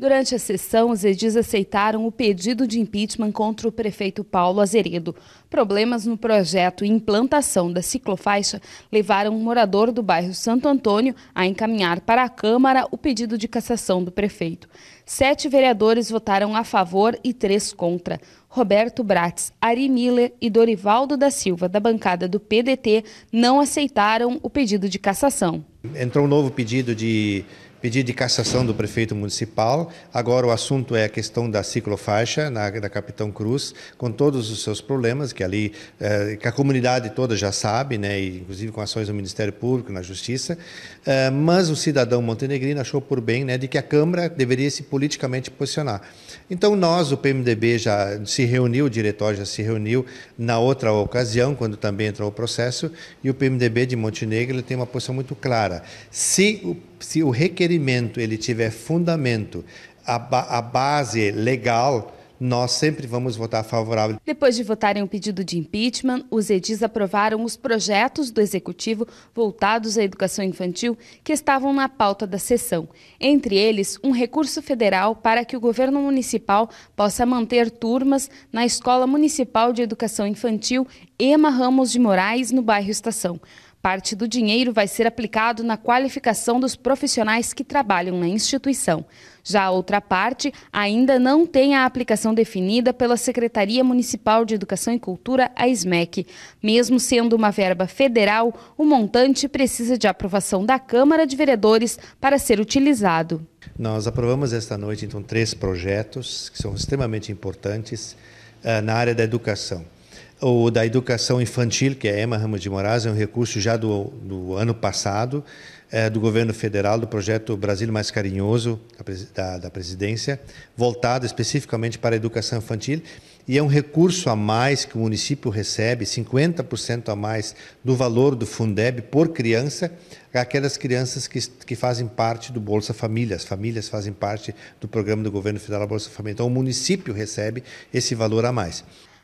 Durante a sessão, os edis aceitaram o pedido de impeachment contra o prefeito Paulo Azeredo. Problemas no projeto e implantação da ciclofaixa levaram um morador do bairro Santo Antônio a encaminhar para a Câmara o pedido de cassação do prefeito. Sete vereadores votaram a favor e três contra. Roberto Bratz, Ari Miller e Dorivaldo da Silva, da bancada do PDT, não aceitaram o pedido de cassação. Entrou um novo pedido de pedido de cassação do prefeito municipal. Agora o assunto é a questão da ciclofaixa na, da Capitão Cruz, com todos os seus problemas que ali eh, que a comunidade toda já sabe, né, inclusive com ações do Ministério Público, na Justiça. Eh, mas o cidadão montenegrino achou por bem né, de que a Câmara deveria se politicamente posicionar. Então nós, o PMDB, já se se reuniu, o diretório já se reuniu na outra ocasião, quando também entrou o processo, e o PMDB de Montenegro tem uma posição muito clara. Se o, se o requerimento ele tiver fundamento, a, a base legal nós sempre vamos votar favorável. Depois de votarem o um pedido de impeachment, os edis aprovaram os projetos do executivo voltados à educação infantil que estavam na pauta da sessão. Entre eles, um recurso federal para que o governo municipal possa manter turmas na Escola Municipal de Educação Infantil Ema Ramos de Moraes, no bairro Estação. Parte do dinheiro vai ser aplicado na qualificação dos profissionais que trabalham na instituição. Já a outra parte ainda não tem a aplicação definida pela Secretaria Municipal de Educação e Cultura, a SMEC. Mesmo sendo uma verba federal, o montante precisa de aprovação da Câmara de Vereadores para ser utilizado. Nós aprovamos esta noite, então, três projetos que são extremamente importantes uh, na área da educação. O da educação infantil, que é Emma Ramos de Moraes, é um recurso já do, do ano passado, é, do governo federal, do projeto Brasil Mais Carinhoso, da, da presidência, voltado especificamente para a educação infantil. E é um recurso a mais que o município recebe, 50% a mais do valor do Fundeb por criança, aquelas crianças que, que fazem parte do Bolsa Família. As famílias fazem parte do programa do governo federal Bolsa Família. Então, o município recebe esse valor a mais.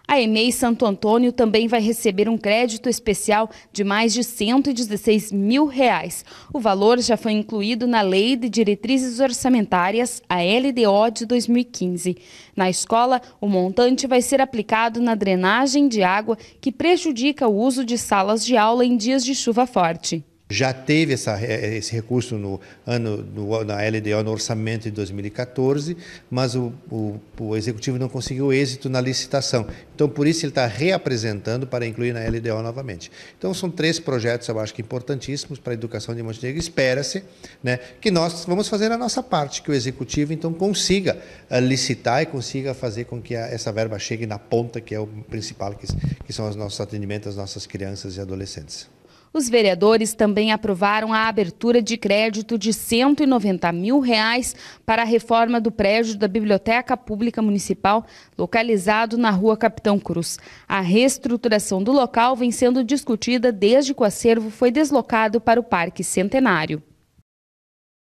A EMEI Santo Antônio também vai receber um crédito especial de mais de 116 mil reais. O valor já foi incluído na Lei de Diretrizes Orçamentárias, a LDO de 2015. Na escola, o montante vai ser aplicado na drenagem de água que prejudica o uso de salas de aula em dias de chuva forte já teve essa, eh, esse recurso no ano no, na LDO no orçamento de 2014, mas o, o, o, executivo não conseguiu êxito na licitação. Então, por isso ele está reapresentando para incluir na LDO novamente. Então, são três projetos, eu acho que importantíssimos para a educação de Montenegro. Espera-se né, que nós vamos fazer a nossa parte, que o executivo então consiga eh, licitar e consiga fazer com que a, essa verba chegue na ponta, que é o principal, que, que são os nossos atendimentos às nossas crianças e adolescentes. Os vereadores também aprovaram a abertura de crédito de 190 mil reais para a reforma do prédio da Biblioteca Pública Municipal, localizado na rua Capitão Cruz. A reestruturação do local vem sendo discutida desde que o acervo foi deslocado para o Parque Centenário.